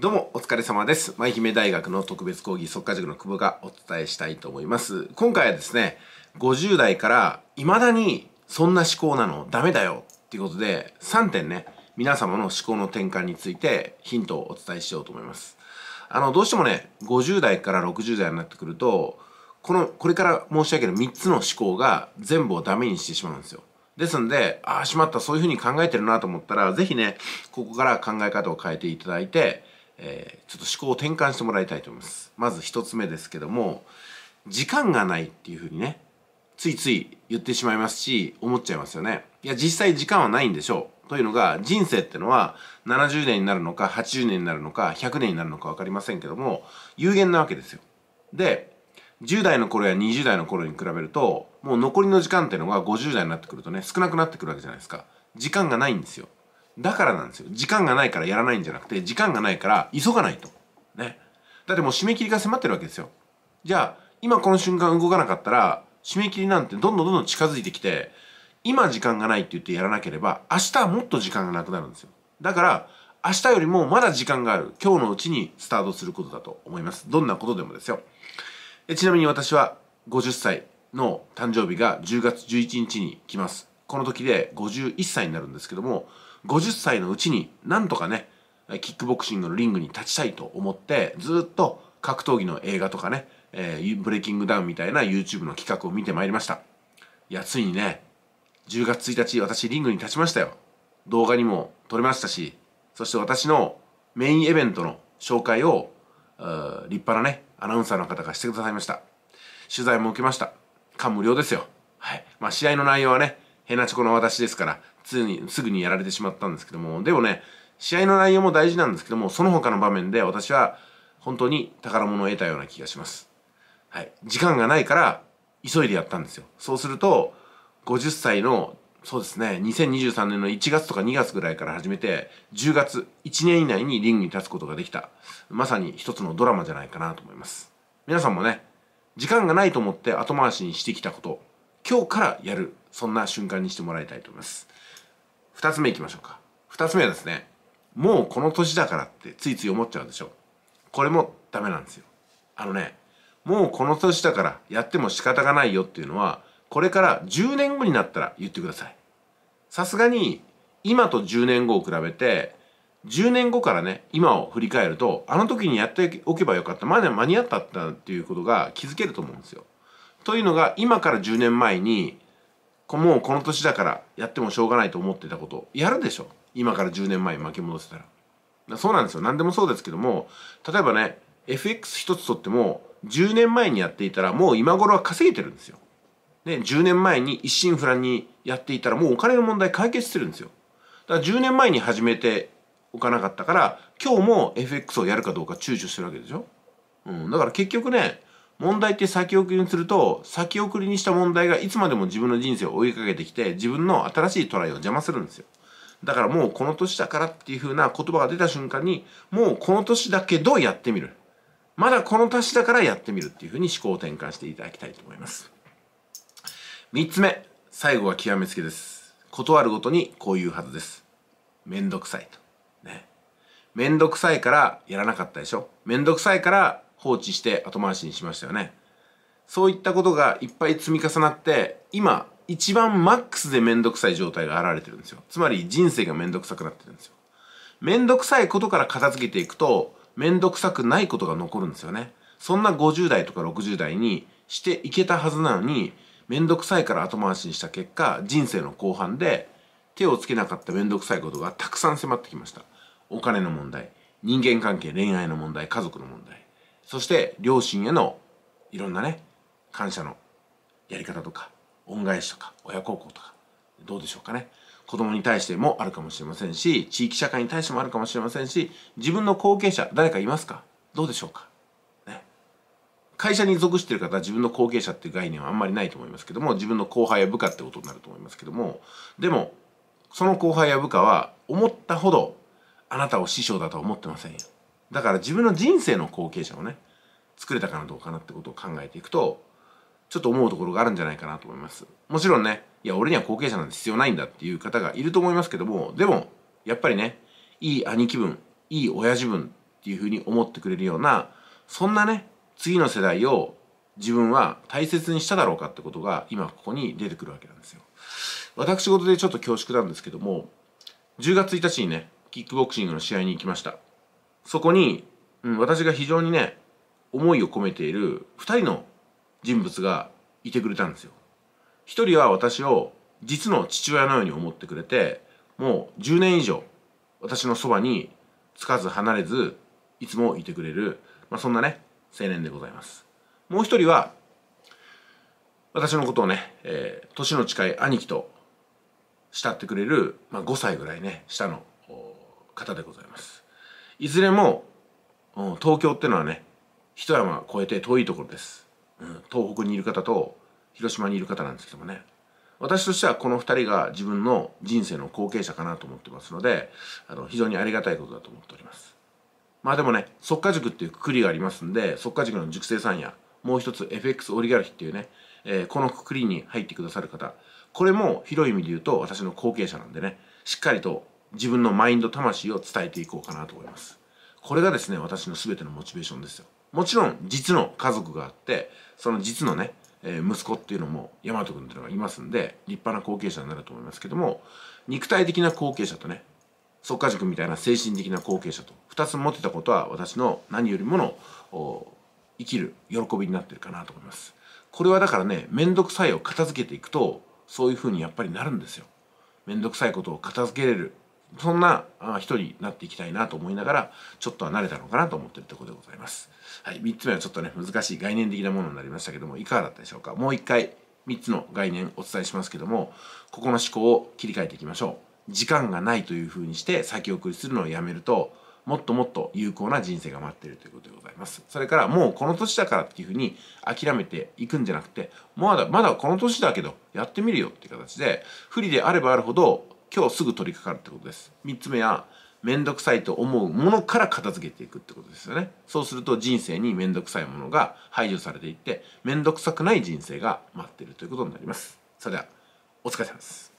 どうもお疲れ様です。舞姫大学の特別講義即化塾の久保がお伝えしたいと思います。今回はですね、50代から未だにそんな思考なのダメだよっていうことで3点ね、皆様の思考の転換についてヒントをお伝えしようと思います。あの、どうしてもね、50代から60代になってくると、この、これから申し上げる3つの思考が全部をダメにしてしまうんですよ。ですんで、ああ、しまった、そういうふうに考えてるなと思ったら、ぜひね、ここから考え方を変えていただいて、えー、ちょっと思考を転換してもらいたいと思います。まず1つ目ですけども、時間がないっていうふうにね、ついつい言ってしまいますし、思っちゃいますよね。いや、実際時間はないんでしょう。というのが、人生ってのは70年になるのか、80年になるのか、100年になるのか分かりませんけども、有限なわけですよ。で、10代の頃や20代の頃に比べると、もう残りの時間っていうのが50代になってくるとね、少なくなってくるわけじゃないですか。時間がないんですよ。だからなんですよ。時間がないからやらないんじゃなくて、時間がないから急がないと。ね。だってもう締め切りが迫ってるわけですよ。じゃあ、今この瞬間動かなかったら、締め切りなんてどんどんどんどん近づいてきて、今時間がないって言ってやらなければ、明日はもっと時間がなくなるんですよ。だから、明日よりもまだ時間がある。今日のうちにスタートすることだと思います。どんなことでもですよ。ちなみに私は50歳の誕生日が10月11日に来ます。この時で51歳になるんですけども、50歳のうちになんとかねキックボクシングのリングに立ちたいと思ってずっと格闘技の映画とかね、えー、ブレイキングダウンみたいな YouTube の企画を見てまいりましたいやついにね10月1日私リングに立ちましたよ動画にも撮れましたしそして私のメインイベントの紹介を立派なねアナウンサーの方がしてくださいました取材も受けました感無量ですよはいまあ試合の内容はねへなちコこの私ですから通にすぐにやられてしまったんですけども、でもね、試合の内容も大事なんですけども、その他の場面で私は本当に宝物を得たような気がします。はい。時間がないから、急いでやったんですよ。そうすると、50歳の、そうですね、2023年の1月とか2月ぐらいから始めて、10月、1年以内にリングに立つことができた。まさに一つのドラマじゃないかなと思います。皆さんもね、時間がないと思って後回しにしてきたこと、今日からやる、そんな瞬間にしてもらいたいと思います。2つ目いきましょうか2つ目はですねもうこの年だからってついつい思っちゃうでしょこれもダメなんですよあのねもうこの年だからやっても仕方がないよっていうのはこれから10年後になったら言ってくださいさすがに今と10年後を比べて10年後からね今を振り返るとあの時にやっておけばよかったまだ間に合ったっていうことが気づけると思うんですよ。というのが今から10年前にもうこの年だからやってもしょうがないと思ってたことやるでしょ今から10年前に巻き戻せたらそうなんですよ何でもそうですけども例えばね FX 一つとっても10年前にやっていたらもう今頃は稼げてるんですよで10年前に一心不乱にやっていたらもうお金の問題解決してるんですよだから10年前に始めておかなかったから今日も FX をやるかどうか躊躇してるわけでしょ、うん、だから結局ね問題って先送りにすると、先送りにした問題がいつまでも自分の人生を追いかけてきて、自分の新しいトライを邪魔するんですよ。だからもうこの年だからっていう風な言葉が出た瞬間に、もうこの年だけどやってみる。まだこの年だからやってみるっていう風に思考を転換していただきたいと思います。三つ目。最後は極めつけです。断るごとにこういうはずです。めんどくさいと。ね。めんどくさいからやらなかったでしょ。めんどくさいから放置して後回しにしましたよねそういったことがいっぱい積み重なって今一番マックスでめんどくさい状態が現れてるんですよつまり人生がめんどくさくなってるんですよめんどくさいことから片付けていくとめんどくさくないことが残るんですよねそんな50代とか60代にしていけたはずなのにめんどくさいから後回しにした結果人生の後半で手をつけなかっためんどくさいことがたくさん迫ってきましたお金の問題人間関係恋愛の問題家族の問題そして両親へのいろんなね感謝のやり方とか恩返しとか親孝行とかどうでしょうかね子供に対してもあるかもしれませんし地域社会に対してもあるかもしれませんし自分の後継者誰かいますかどうでしょうか、ね、会社に属してる方は自分の後継者っていう概念はあんまりないと思いますけども自分の後輩や部下ってことになると思いますけどもでもその後輩や部下は思ったほどあなたを師匠だとは思ってませんよ。だから自分の人生の後継者をね作れたかなどうかなってことを考えていくとちょっと思うところがあるんじゃないかなと思いますもちろんねいや俺には後継者なんて必要ないんだっていう方がいると思いますけどもでもやっぱりねいい兄貴分いい親父分っていうふうに思ってくれるようなそんなね次の世代を自分は大切にしただろうかってことが今ここに出てくるわけなんですよ私事でちょっと恐縮なんですけども10月1日にねキックボクシングの試合に行きましたそこに、うん、私が非常にね思いを込めている2人の人物がいてくれたんですよ。一人は私を実の父親のように思ってくれてもう10年以上私のそばにつかず離れずいつもいてくれる、まあ、そんなね青年でございます。もう一人は私のことをね、えー、年の近い兄貴と慕ってくれる、まあ、5歳ぐらいね下の方でございます。いずれも東京ってのはね一山越えて遠いところです、うん、東北にいる方と広島にいる方なんですけどもね私としてはこの2人が自分の人生の後継者かなと思ってますのであの非常にありがたいことだと思っておりますまあでもね即果塾っていうくくりがありますんで即果塾の塾生さんやもう一つ FX オリガルヒっていうね、えー、このくくりに入ってくださる方これも広い意味で言うと私の後継者なんでねしっかりと自分のマインド魂を伝えていこうかなと思いますこれがですね私の全てのモチベーションですよもちろん実の家族があってその実のね、えー、息子っていうのも大和君っていうのがいますんで立派な後継者になると思いますけども肉体的な後継者とね即家塾みたいな精神的な後継者と2つ持ってたことは私の何よりもの生きる喜びになってるかなと思いますこれはだからね面倒くさいを片付けていくとそういうふうにやっぱりなるんですよ面倒くさいことを片付けれるそんな人になっていきたいなと思いながら、ちょっとは慣れたのかなと思ってるところでございます。はい、3つ目はちょっとね、難しい概念的なものになりましたけども、いかがだったでしょうか。もう一回、3つの概念お伝えしますけども、ここの思考を切り替えていきましょう。時間がないというふうにして先送りするのをやめると、もっともっと有効な人生が待っているということでございます。それからもうこの年だからっていうふうに諦めていくんじゃなくて、まだまだこの年だけどやってみるよっていう形で、不利であればあるほど今日すぐ取り掛かるってことです3つ目はめんどくさいと思うものから片付けていくってことですよねそうすると人生に面倒くさいものが排除されていって面倒くさくない人生が待ってるということになりますそれではお疲れ様です